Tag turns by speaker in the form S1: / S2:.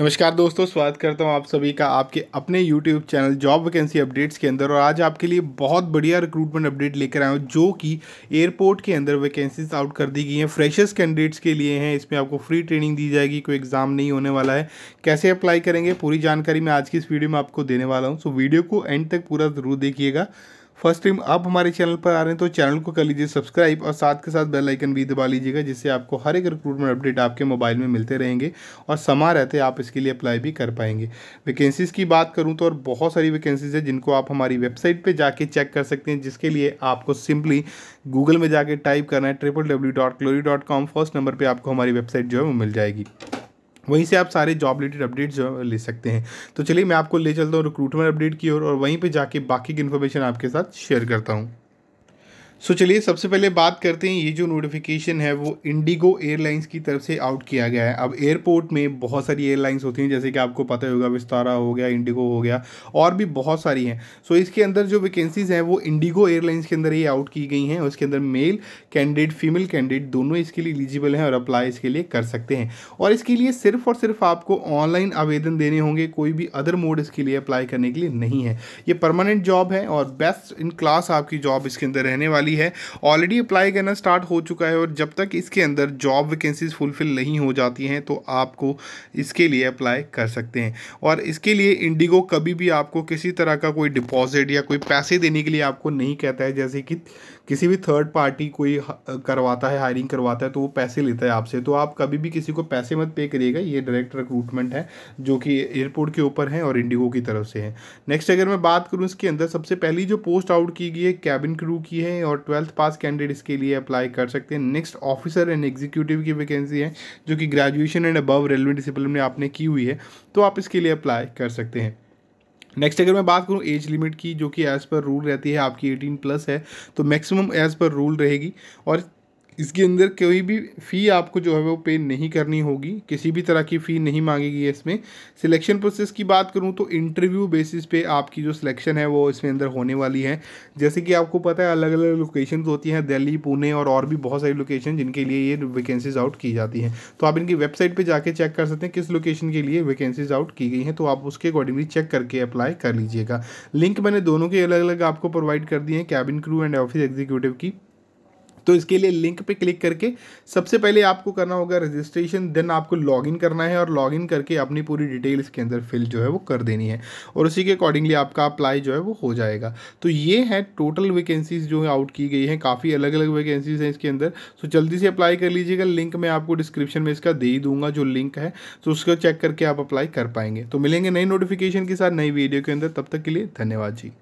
S1: नमस्कार दोस्तों स्वागत करता हूं आप सभी का आपके अपने YouTube channel job vacancy updates के अंदर और आज आपके लिए बहुत बढ़िया रिक्रूटमेंट अपडेट लेकर आया हूं जो कि एयरपोर्ट के अंदर वैकेंसीज आउट कर दी गई हैं फ्रेशर्स कैंडिडेट्स के लिए हैं इसमें आपको फ्री ट्रेनिंग दी जाएगी कोई एग्ज़ाम नहीं होने वाला है कैसे अप्लाई करेंगे पूरी जानकारी मैं आज की इस वीडियो में आपको देने वाला हूँ सो वीडियो को एंड तक पूरा ज़रूर देखिएगा फर्स्ट टाइम आप हमारे चैनल पर आ रहे हैं तो चैनल को कर लीजिए सब्सक्राइब और साथ के साथ बेल आइकन भी दबा लीजिएगा जिससे आपको हर एक रिक्रूटमेंट अपडेट आपके मोबाइल में मिलते रहेंगे और समा रहते आप इसके लिए अप्लाई भी कर पाएंगे वैकेंसीज़ की बात करूँ तो और बहुत सारी वैकेंसीज़ है जिनको आप हमारी वेबसाइट पर जाके चेक कर सकते हैं जिसके लिए आपको सिंपली गूगल में जाके टाइप करना है triple W dot dot com first number पर आपको हमारी वेबसाइट जो है वो मिल जाएगी वहीं से आप सारे जॉब रिलेटेड अपडेट जो ले सकते हैं तो चलिए मैं आपको ले चलता हूँ रिक्रूटमेंट अपडेट की ओर और, और वहीं पर जाके बाकी की इन्फॉर्मेशन आपके साथ शेयर करता हूँ सो चलिए सबसे पहले बात करते हैं ये जो नोटिफिकेशन है वो इंडिगो एयरलाइंस की तरफ से आउट किया गया है अब एयरपोर्ट में बहुत सारी एयरलाइंस होती हैं जैसे कि आपको पता होगा विस्तारा हो गया इंडिगो हो गया और भी बहुत सारी हैं सो इसके अंदर जो वैकेंसीज़ हैं वो इंडिगो एयरलाइंस के अंदर ही आउट की गई हैं उसके अंदर मेल कैंडिडेट फीमेल कैंडिडेट दोनों इसके लिए एलिजिबल हैं और अप्लाई इसके लिए कर सकते हैं और इसके लिए सिर्फ और सिर्फ आपको ऑनलाइन आवेदन देने होंगे कोई भी अदर मोड इसके लिए अप्लाई करने के लिए नहीं है ये परमानेंट जॉब है और बेस्ट इन क्लास आपकी जॉब इसके अंदर रहने वाली वाली है ऑलरेडी अप्लाई करना स्टार्ट हो चुका है और जब तक इसके अंदर जॉब वैकेंसीज फुलफिल नहीं हो जाती हैं तो आपको इसके लिए अप्लाई कर सकते हैं और इसके लिए इंडिगो कभी भी आपको किसी तरह का कोई डिपॉजिट या कोई पैसे देने के लिए आपको नहीं कहता है जैसे कि किसी भी थर्ड पार्टी कोई करवाता है हायरिंग करवाता है तो वो पैसे लेता है आपसे तो आप कभी भी किसी को पैसे मत पे करिएगा ये डायरेक्ट रिक्रूटमेंट है जो कि एयरपोर्ट के ऊपर है और इंडिगो की तरफ से है नेक्स्ट अगर मैं बात करूँ इसके अंदर सबसे पहली जो पोस्ट आउट की गई है कैबिन क्रू की है और ट्वेल्थ पास कैंडिडेट इसके लिए अप्लाई कर सकते हैं नेक्स्ट ऑफिसर एंड एग्जीक्यूटिव की वैकेंसी है जो कि graduation and above railway discipline में आपने की हुई है तो आप इसके लिए अप्लाई कर सकते हैं नेक्स्ट अगर मैं बात करूँ एज लिमिट की जो कि एज़ पर रूल रहती है आपकी एटीन प्लस है तो मैक्सिमम एज़ पर रूल रहेगी और इसके अंदर कोई भी फ़ी आपको जो है वो पे नहीं करनी होगी किसी भी तरह की फ़ी नहीं मांगेगी इसमें सिलेक्शन प्रोसेस की बात करूँ तो इंटरव्यू बेसिस पे आपकी जो सिलेक्शन है वो इसमें अंदर होने वाली है जैसे कि आपको पता है अलग अलग लोकेशन होती हैं दिल्ली पुणे और और भी बहुत सारी लोकेशन जिनके लिए ये वैकेंसीज आउट की जाती हैं तो आप इनकी वेबसाइट पर जाके चेक कर सकते हैं किस लोकेशन के लिए वैकेंसीज आउट की गई हैं तो आप उसके अकॉर्डिंगली चेक करके अप्लाई कर लीजिएगा लिंक मैंने दोनों के अलग अलग आपको प्रोवाइड कर दिए हैं cabin crew and office executive की तो इसके लिए लिंक पे क्लिक करके सबसे पहले आपको करना होगा रजिस्ट्रेशन देन आपको लॉगिन करना है और लॉगिन करके अपनी पूरी डिटेल्स के अंदर फिल जो है वो कर देनी है और उसी के अकॉर्डिंगली आपका अप्लाई जो है वो हो जाएगा तो ये है टोटल वैकेंसीज जो है आउट की गई हैं काफ़ी अलग अलग वैकेंसीज हैं इसके अंदर सो जल्दी से अप्लाई कर लीजिएगा लिंक मैं आपको डिस्क्रिप्शन में इसका दे ही दूंगा जो लिंक है तो उसको चेक करके आप अप्लाई कर पाएंगे तो मिलेंगे नई नोटिफिकेशन के साथ नई वीडियो के अंदर तब तक के लिए धन्यवाद जी